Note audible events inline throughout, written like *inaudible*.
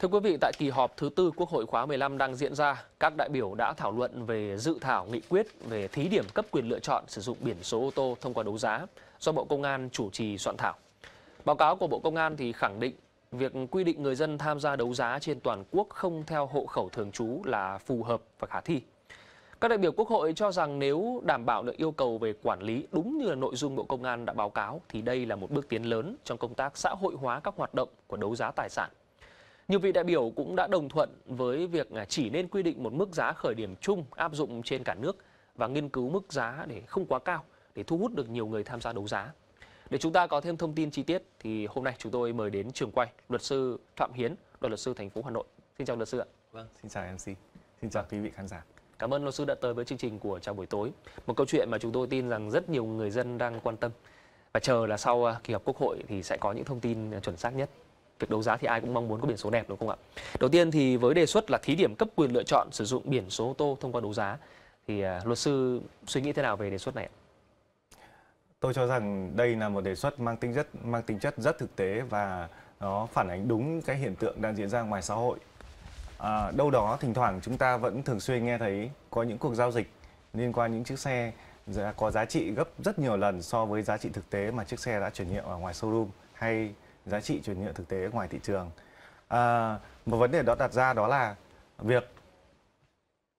Thưa quý vị, tại kỳ họp thứ tư Quốc hội khóa 15 đang diễn ra, các đại biểu đã thảo luận về dự thảo nghị quyết về thí điểm cấp quyền lựa chọn sử dụng biển số ô tô thông qua đấu giá do Bộ Công an chủ trì soạn thảo. Báo cáo của Bộ Công an thì khẳng định việc quy định người dân tham gia đấu giá trên toàn quốc không theo hộ khẩu thường trú là phù hợp và khả thi. Các đại biểu Quốc hội cho rằng nếu đảm bảo được yêu cầu về quản lý đúng như là nội dung Bộ Công an đã báo cáo thì đây là một bước tiến lớn trong công tác xã hội hóa các hoạt động của đấu giá tài sản nhiều vị đại biểu cũng đã đồng thuận với việc à, chỉ nên quy định một mức giá khởi điểm chung áp dụng trên cả nước và nghiên cứu mức giá để không quá cao để thu hút được nhiều người tham gia đấu giá. Để chúng ta có thêm thông tin chi tiết thì hôm nay chúng tôi mời đến trường quay luật sư Phạm Hiến, đoàn luật sư thành phố Hà Nội. Xin chào luật sư ạ. Vâng, xin chào MC. Xin chào quý vị khán giả. Cảm ơn luật sư đã tới với chương trình của chào buổi tối. Một câu chuyện mà chúng tôi tin rằng rất nhiều người dân đang quan tâm và chờ là sau à, kỳ họp Quốc hội thì sẽ có những thông tin à, chuẩn xác nhất việc đấu giá thì ai cũng mong muốn có biển số đẹp đúng không ạ? Đầu tiên thì với đề xuất là thí điểm cấp quyền lựa chọn sử dụng biển số ô tô thông qua đấu giá thì à, luật sư suy nghĩ thế nào về đề xuất này ạ? Tôi cho rằng đây là một đề xuất mang tính rất mang tính chất rất thực tế và nó phản ánh đúng cái hiện tượng đang diễn ra ngoài xã hội. À, đâu đó thỉnh thoảng chúng ta vẫn thường xuyên nghe thấy có những cuộc giao dịch liên quan những chiếc xe có giá trị gấp rất nhiều lần so với giá trị thực tế mà chiếc xe đã chuyển nhượng ở ngoài showroom hay giá trị chuyển nhượng thực tế ngoài thị trường à, một vấn đề đó đặt ra đó là việc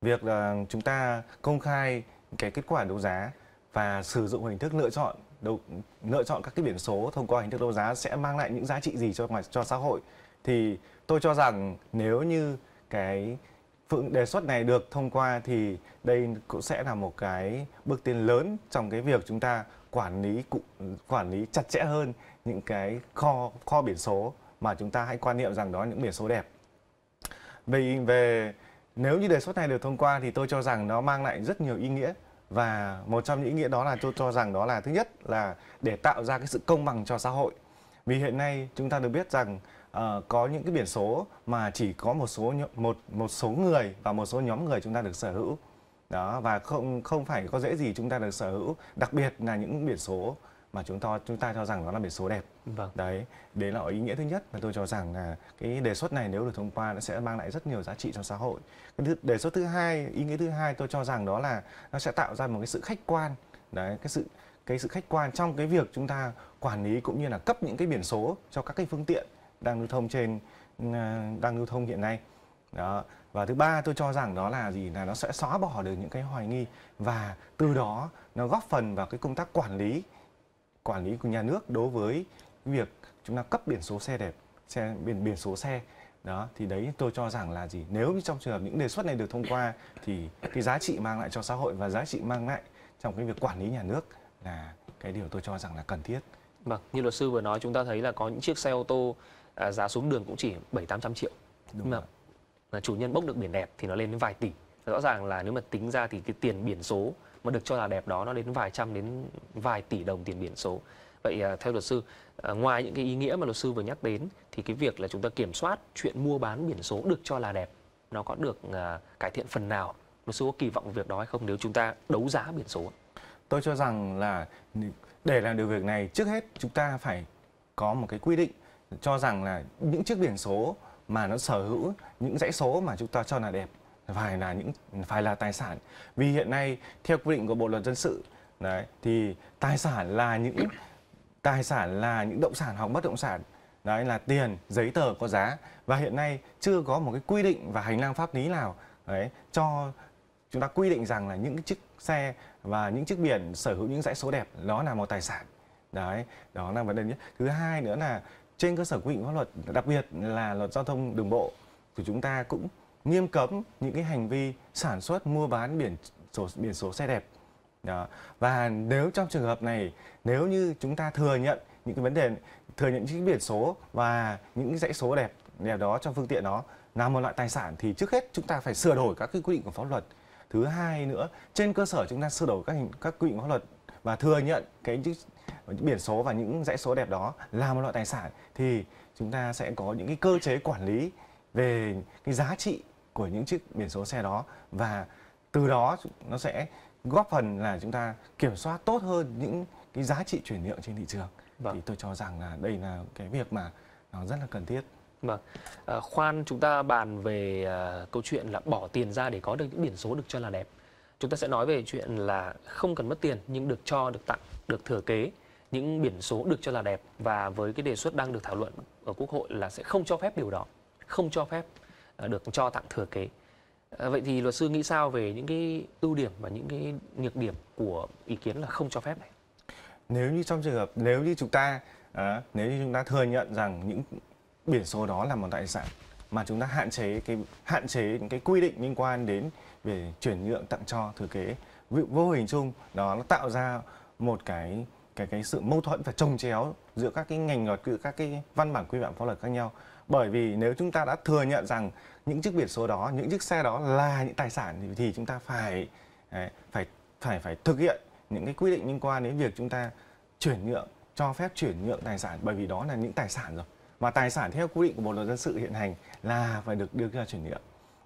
việc là chúng ta công khai cái kết quả đấu giá và sử dụng hình thức lựa chọn đấu, lựa chọn các cái biển số thông qua hình thức đấu giá sẽ mang lại những giá trị gì cho ngoài cho xã hội thì tôi cho rằng nếu như cái phương đề xuất này được thông qua thì đây cũng sẽ là một cái bước tiến lớn trong cái việc chúng ta quản lý cụ quản lý chặt chẽ hơn những cái kho kho biển số mà chúng ta hãy quan niệm rằng đó là những biển số đẹp Vì về nếu như đề xuất này được thông qua thì tôi cho rằng nó mang lại rất nhiều ý nghĩa và một trong những ý nghĩa đó là tôi cho rằng đó là thứ nhất là để tạo ra cái sự công bằng cho xã hội vì hiện nay chúng ta được biết rằng uh, có những cái biển số mà chỉ có một số một một số người và một số nhóm người chúng ta được sở hữu đó và không không phải có dễ gì chúng ta được sở hữu đặc biệt là những biển số mà chúng ta chúng ta cho rằng đó là biển số đẹp vâng. đấy đấy là ý nghĩa thứ nhất và tôi cho rằng là cái đề xuất này nếu được thông qua nó sẽ mang lại rất nhiều giá trị cho xã hội cái đề xuất thứ hai ý nghĩa thứ hai tôi cho rằng đó là nó sẽ tạo ra một cái sự khách quan đấy cái sự cái sự khách quan trong cái việc chúng ta quản lý cũng như là cấp những cái biển số cho các cái phương tiện đang lưu thông trên đang lưu thông hiện nay đó và thứ ba tôi cho rằng đó là gì là nó sẽ xóa bỏ được những cái hoài nghi và từ đó nó góp phần vào cái công tác quản lý quản lý của nhà nước đối với việc chúng ta cấp biển số xe đẹp xe biển biển số xe đó thì đấy tôi cho rằng là gì nếu như trong trường hợp những đề xuất này được thông qua thì cái giá trị mang lại cho xã hội và giá trị mang lại trong cái việc quản lý nhà nước là cái điều tôi cho rằng là cần thiết. Vâng, như luật sư vừa nói chúng ta thấy là có những chiếc xe ô tô à, giá xuống đường cũng chỉ bảy tám trăm triệu. Đúng Nhưng mà là chủ nhân bốc được biển đẹp thì nó lên đến vài tỷ. Rõ ràng là nếu mà tính ra thì cái tiền biển số mà được cho là đẹp đó nó đến vài trăm đến vài tỷ đồng tiền biển số vậy à, theo luật sư à, ngoài những cái ý nghĩa mà luật sư vừa nhắc đến thì cái việc là chúng ta kiểm soát chuyện mua bán biển số được cho là đẹp nó có được à, cải thiện phần nào luật sư có kỳ vọng việc đó hay không nếu chúng ta đấu giá biển số tôi cho rằng là để làm được việc này trước hết chúng ta phải có một cái quy định cho rằng là những chiếc biển số mà nó sở hữu những dãy số mà chúng ta cho là đẹp phải là những phải là tài sản vì hiện nay theo quy định của bộ luật dân sự đấy thì tài sản là những tài sản là những động sản hoặc bất động sản đấy là tiền giấy tờ có giá và hiện nay chưa có một cái quy định và hành lang pháp lý nào đấy cho chúng ta quy định rằng là những chiếc xe và những chiếc biển sở hữu những dãy số đẹp đó là một tài sản đấy đó là vấn đề nhất thứ hai nữa là trên cơ sở quy định pháp luật đặc biệt là luật giao thông đường bộ thì chúng ta cũng nghiêm cấm những cái hành vi sản xuất mua bán biển số biển số xe đẹp đó. và nếu trong trường hợp này nếu như chúng ta thừa nhận những cái vấn đề thừa nhận những biển số và những cái dãy số đẹp đẹp đó trong phương tiện đó là một loại tài sản thì trước hết chúng ta phải sửa đổi các cái quy định của pháp luật thứ hai nữa trên cơ sở chúng ta sửa đổi các hình, các quy định của pháp luật và thừa nhận cái biển số và những dãy số đẹp đó là một loại tài sản thì chúng ta sẽ có những cái cơ chế quản lý về cái giá trị của những chiếc biển số xe đó và từ đó nó sẽ góp phần là chúng ta kiểm soát tốt hơn những cái giá trị chuyển nhượng trên thị trường vâng. thì tôi cho rằng là đây là cái việc mà nó rất là cần thiết Vâng. À, khoan chúng ta bàn về à, câu chuyện là bỏ tiền ra để có được những biển số được cho là đẹp. Chúng ta sẽ nói về chuyện là không cần mất tiền nhưng được cho, được tặng, được thừa kế những biển số được cho là đẹp và với cái đề xuất đang được thảo luận ở Quốc hội là sẽ không cho phép điều đó không cho phép ờ, được cho tặng thừa kế. Ờ, vậy thì luật sư nghĩ sao về những cái ưu điểm và những cái nhược điểm của ý kiến là không cho phép này? Nếu như trong trường hợp nếu như chúng ta à, nếu như chúng ta thừa nhận rằng những biển số đó là một tài sản mà chúng ta hạn chế cái hạn chế những cái quy định liên quan đến về chuyển nhượng tặng cho thừa kế vô hình chung đó nó tạo ra một cái cái cái sự mâu thuẫn và trồng chéo giữa các cái ngành luật giữa các cái văn bản quy phạm pháp luật khác nhau bởi vì nếu chúng ta đã thừa nhận rằng những chiếc biển số đó những chiếc xe đó là những tài sản thì chúng ta phải phải phải phải thực hiện những cái quy định liên quan đến việc chúng ta chuyển nhượng cho phép chuyển nhượng tài sản bởi vì đó là những tài sản rồi mà tài sản theo quy định của bộ luật dân sự hiện hành là phải được đưa ra chuyển nhượng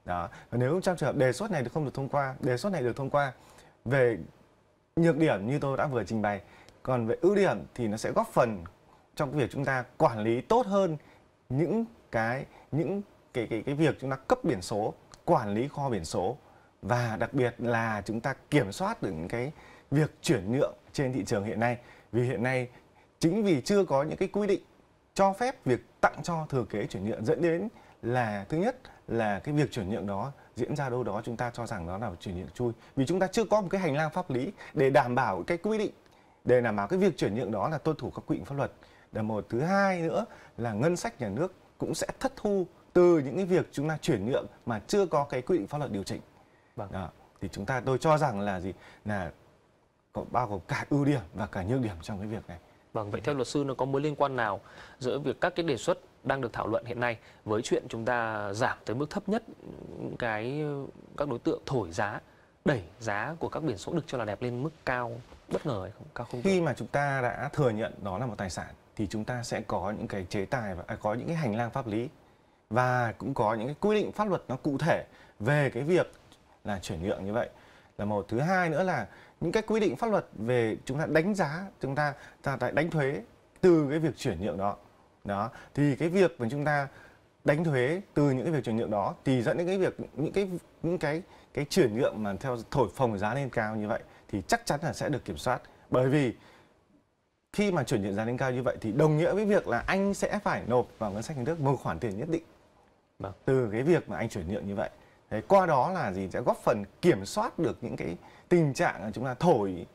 đó và nếu trong trường hợp đề xuất này không được thông qua đề xuất này được thông qua về nhược điểm như tôi đã vừa trình bày còn về ưu điểm thì nó sẽ góp phần trong việc chúng ta quản lý tốt hơn những cái những cái cái cái việc chúng ta cấp biển số, quản lý kho biển số và đặc biệt là chúng ta kiểm soát được những cái việc chuyển nhượng trên thị trường hiện nay. Vì hiện nay chính vì chưa có những cái quy định cho phép việc tặng cho thừa kế chuyển nhượng dẫn đến là thứ nhất là cái việc chuyển nhượng đó diễn ra đâu đó chúng ta cho rằng đó là chuyển nhượng chui vì chúng ta chưa có một cái hành lang pháp lý để đảm bảo cái quy định để đảm bảo cái việc chuyển nhượng đó là tuân thủ các quy định pháp luật là một thứ hai nữa là ngân sách nhà nước cũng sẽ thất thu từ những cái việc chúng ta chuyển nhượng mà chưa có cái quy định pháp luật điều chỉnh vâng. Đó. thì chúng ta tôi cho rằng là gì là có bao gồm cả ưu điểm và cả nhược điểm trong cái việc này vâng vậy theo luật sư nó có mối liên quan nào giữa việc các cái đề xuất đang được thảo luận hiện nay với chuyện chúng ta giảm tới mức thấp nhất cái các đối tượng thổi giá đẩy giá của các biển số được cho là đẹp lên mức cao bất ngờ hay không cao không khi mà chúng ta đã thừa nhận đó là một tài sản thì chúng ta sẽ có những cái chế tài và à, có những cái hành lang pháp lý và cũng có những cái quy định pháp luật nó cụ thể về cái việc là chuyển nhượng như vậy là một thứ hai nữa là những cái quy định pháp luật về chúng ta đánh giá chúng ta ta lại đánh thuế từ cái việc chuyển nhượng đó đó thì cái việc mà chúng ta đánh thuế từ những cái việc chuyển nhượng đó thì dẫn đến cái việc những cái những cái cái chuyển nhượng mà theo thổi phồng giá lên cao như vậy thì chắc chắn là sẽ được kiểm soát bởi vì khi mà chuyển nhượng giá lên cao như vậy thì đồng nghĩa với việc là anh sẽ phải nộp vào ngân sách nhà nước một khoản tiền nhất định vâng. từ cái việc mà anh chuyển nhượng như vậy Thế qua đó là gì sẽ góp phần kiểm soát được những cái tình trạng chúng ta thổi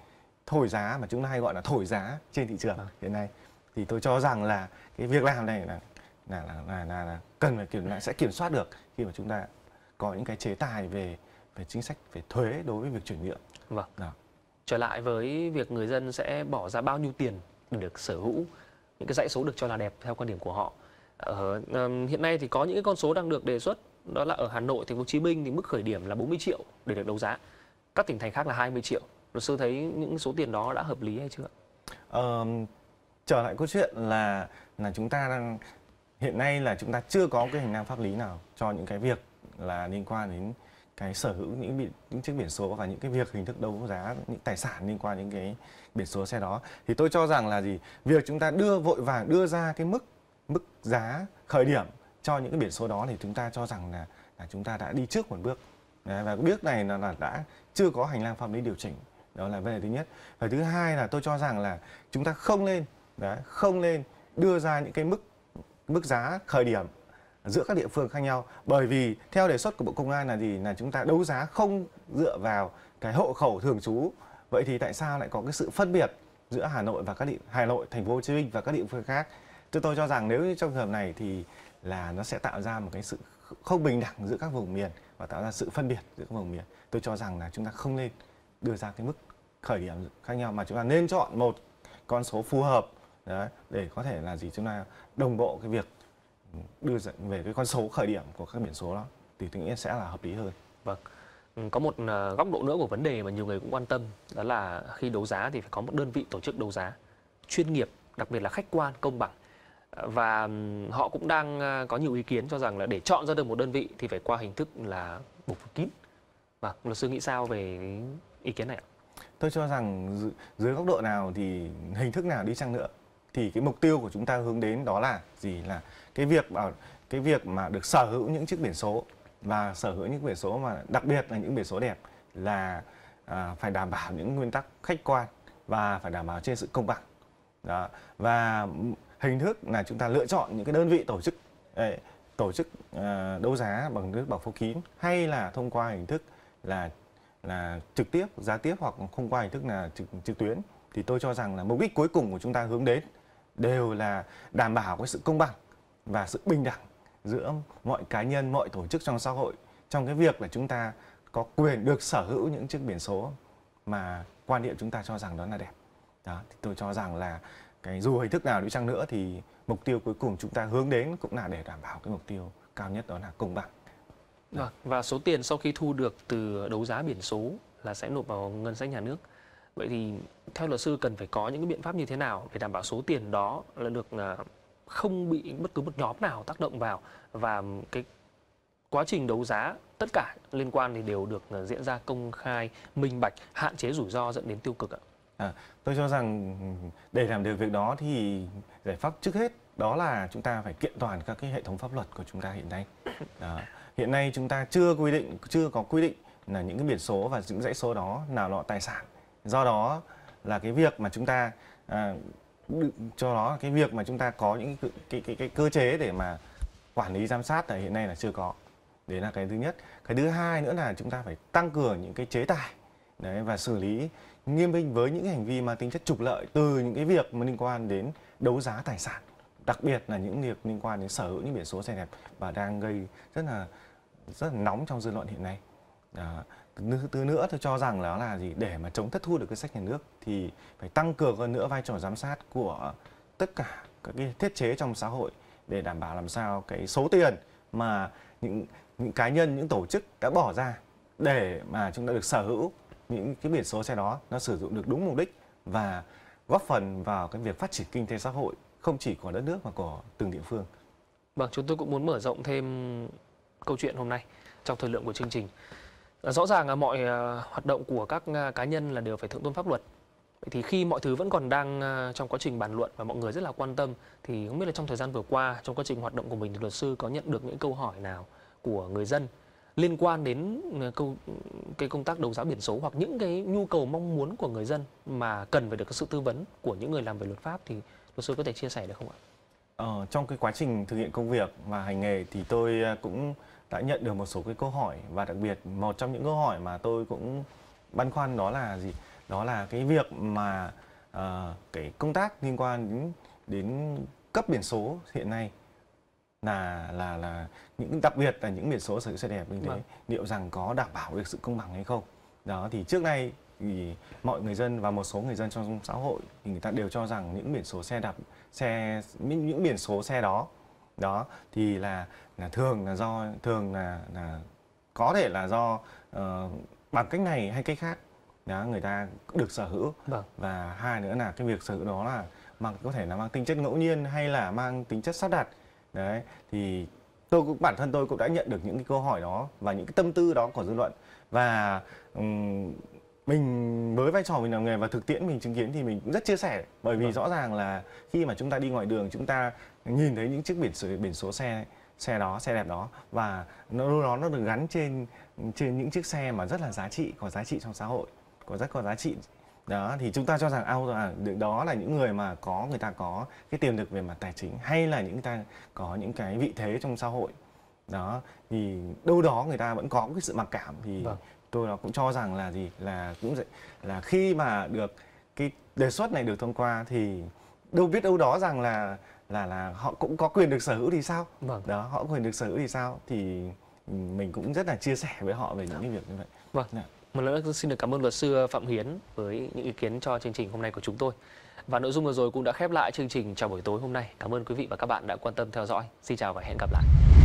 thổi giá mà chúng ta hay gọi là thổi giá trên thị trường vâng. hiện nay thì tôi cho rằng là cái việc làm này là là là là, là, là cần phải kiểm lại sẽ kiểm soát được khi mà chúng ta có những cái chế tài về về chính sách về thuế đối với việc chuyển nhượng. Vâng trở lại với việc người dân sẽ bỏ ra bao nhiêu tiền để được sở hữu những cái dãy số được cho là đẹp theo quan điểm của họ ở ờ, hiện nay thì có những cái con số đang được đề xuất đó là ở Hà Nội, Thành phố Hồ Chí Minh thì mức khởi điểm là 40 triệu để được đấu giá. Các tỉnh thành khác là 20 triệu. Luật sư thấy những số tiền đó đã hợp lý hay chưa? Ờ, trở lại câu chuyện là là chúng ta đang hiện nay là chúng ta chưa có cái hành lang pháp lý nào cho những cái việc là liên quan đến cái sở hữu những biển, những chiếc biển số và những cái việc hình thức đấu giá những tài sản liên quan những cái biển số xe đó thì tôi cho rằng là gì việc chúng ta đưa vội vàng đưa ra cái mức mức giá khởi điểm cho những cái biển số đó thì chúng ta cho rằng là, là chúng ta đã đi trước một bước Đấy, và cái bước này là, là đã chưa có hành lang pháp lý điều chỉnh đó là vấn đề thứ nhất và thứ hai là tôi cho rằng là chúng ta không nên đấy, không nên đưa ra những cái mức mức giá khởi điểm giữa các địa phương khác nhau bởi vì theo đề xuất của bộ công an là gì là chúng ta đấu giá không dựa vào cái hộ khẩu thường trú vậy thì tại sao lại có cái sự phân biệt giữa Hà Nội và các địa Hà Nội thành phố Hồ Chí Minh và các địa phương khác tôi tôi cho rằng nếu như trong trường hợp này thì là nó sẽ tạo ra một cái sự không bình đẳng giữa các vùng miền và tạo ra sự phân biệt giữa các vùng miền tôi cho rằng là chúng ta không nên đưa ra cái mức khởi điểm khác nhau mà chúng ta nên chọn một con số phù hợp đấy, để có thể là gì chúng ta đồng bộ cái việc đưa về cái con số khởi điểm của các biển số đó thì tôi nghĩ sẽ là hợp lý hơn. Vâng. Ừ, có một ờ, góc độ nữa của vấn đề mà nhiều người cũng quan tâm đó là khi đấu giá thì phải có một đơn vị tổ chức đấu giá chuyên nghiệp, đặc biệt là khách quan, công bằng ờ, và họ cũng đang ờ, có nhiều ý kiến cho rằng là để chọn ra được một đơn vị thì phải qua hình thức là bầu cử kín. Vâng, luật sư nghĩ sao về ý kiến này ạ? Tôi cho rằng dưới góc độ nào thì hình thức nào đi chăng nữa thì cái mục tiêu của chúng ta hướng đến đó là gì là cái việc bảo cái việc mà được sở hữu những chiếc biển số và sở hữu những biển số mà đặc biệt là những biển số đẹp là à, phải đảm bảo những nguyên tắc khách quan và phải đảm bảo trên sự công bằng đó. và hình thức là chúng ta lựa chọn những cái đơn vị tổ chức ấy, tổ chức à, đấu giá bằng hình thức bằng phố kín hay là thông qua hình thức là là trực tiếp giá tiếp hoặc không qua hình thức là trực, trực tuyến thì tôi cho rằng là mục đích cuối cùng của chúng ta hướng đến đều là đảm bảo cái sự công bằng và sự bình đẳng giữa mọi cá nhân, mọi tổ chức trong xã hội trong cái việc là chúng ta có quyền được sở hữu những chiếc biển số mà quan niệm chúng ta cho rằng đó là đẹp. Đó, thì tôi cho rằng là cái dù hình thức nào đi chăng nữa thì mục tiêu cuối cùng chúng ta hướng đến cũng là để đảm bảo cái mục tiêu cao nhất đó là công bằng. Vâng, và số tiền sau khi thu được từ đấu giá biển số là sẽ nộp vào ngân sách nhà nước. Vậy thì theo luật sư cần phải có những cái biện pháp như thế nào để đảm bảo số tiền đó là được à, không bị bất cứ một nhóm nào tác động vào và cái quá trình đấu giá tất cả liên quan thì đều được à, diễn ra công khai, minh bạch, hạn chế rủi ro dẫn đến tiêu cực ạ? À, tôi cho rằng để làm được việc đó thì giải pháp trước hết đó là chúng ta phải kiện toàn các cái hệ thống pháp luật của chúng ta hiện nay. *laughs* Đó. Hiện nay chúng ta chưa quy định, chưa có quy định là những cái biển số và những dãy số đó nào là tài sản do đó là cái việc mà chúng ta à, cho đó cái việc mà chúng ta có những cái, cái cái cái cơ chế để mà quản lý giám sát là hiện nay là chưa có đấy là cái thứ nhất cái thứ hai nữa là chúng ta phải tăng cường những cái chế tài đấy và xử lý nghiêm minh với những hành vi mà tính chất trục lợi từ những cái việc mà liên quan đến đấu giá tài sản đặc biệt là những việc liên quan đến sở hữu những biển số xe đẹp và đang gây rất là rất là nóng trong dư luận hiện nay Đó thứ nữa tôi cho rằng đó là gì để mà chống thất thu được cái sách nhà nước thì phải tăng cường hơn nữa vai trò giám sát của tất cả các cái thiết chế trong xã hội để đảm bảo làm sao cái số tiền mà những những cá nhân những tổ chức đã bỏ ra để mà chúng ta được sở hữu những cái biển số xe đó nó sử dụng được đúng mục đích và góp phần vào cái việc phát triển kinh tế xã hội không chỉ của đất nước mà của từng địa phương. Vâng, chúng tôi cũng muốn mở rộng thêm câu chuyện hôm nay trong thời lượng của chương trình. Rõ ràng là mọi à, hoạt động của các à, cá nhân là đều phải thượng tôn pháp luật. Vậy thì khi mọi thứ vẫn còn đang à, trong quá trình bàn luận và mọi người rất là quan tâm thì không biết là trong thời gian vừa qua trong quá trình hoạt động của mình thì luật sư có nhận được những câu hỏi nào của người dân liên quan đến câu cái công tác đấu giá biển số hoặc những cái nhu cầu mong muốn của người dân mà cần phải được sự tư vấn của những người làm về luật pháp thì luật sư có thể chia sẻ được không ạ? Ờ, trong cái quá trình thực hiện công việc và hành nghề thì tôi cũng đã nhận được một số cái câu hỏi và đặc biệt một trong những câu hỏi mà tôi cũng băn khoăn đó là gì đó là cái việc mà uh, cái công tác liên quan đến, đến cấp biển số hiện nay là là là những đặc biệt là những biển số sở hữu xe đẹp như thế vâng. liệu rằng có đảm bảo được sự công bằng hay không đó thì trước nay thì mọi người dân và một số người dân trong xã hội thì người ta đều cho rằng những biển số xe đạp xe những biển số xe đó đó thì là, là thường là do thường là là có thể là do uh, bằng cách này hay cách khác đó người ta được sở hữu vâng. và hai nữa là cái việc sở hữu đó là mang có thể là mang tính chất ngẫu nhiên hay là mang tính chất sắp đặt đấy thì tôi cũng bản thân tôi cũng đã nhận được những cái câu hỏi đó và những cái tâm tư đó của dư luận và um, mình với vai trò mình làm nghề và thực tiễn mình chứng kiến thì mình cũng rất chia sẻ bởi vì ừ. rõ ràng là khi mà chúng ta đi ngoài đường chúng ta nhìn thấy những chiếc biển số biển số xe xe đó xe đẹp đó và nó đó nó được gắn trên trên những chiếc xe mà rất là giá trị có giá trị trong xã hội có rất có giá trị đó thì chúng ta cho rằng ao là à, đó là những người mà có người ta có cái tiềm lực về mặt tài chính hay là những ta có những cái vị thế trong xã hội đó thì đâu đó người ta vẫn có cái sự mặc cảm thì vâng. tôi nó cũng cho rằng là gì là cũng là khi mà được cái đề xuất này được thông qua thì đâu biết đâu đó rằng là là là họ cũng có quyền được sở hữu thì sao vâng. đó họ quyền được sở hữu thì sao thì mình cũng rất là chia sẻ với họ về những cái việc như vậy vâng dạ. một lần nữa xin được cảm ơn luật sư ờ, phạm hiến với những ý kiến cho chương trình hôm nay của chúng tôi và nội dung vừa rồi cũng đã khép lại chương trình chào buổi tối hôm nay cảm ơn quý vị và các bạn đã quan tâm theo dõi xin chào và hẹn gặp lại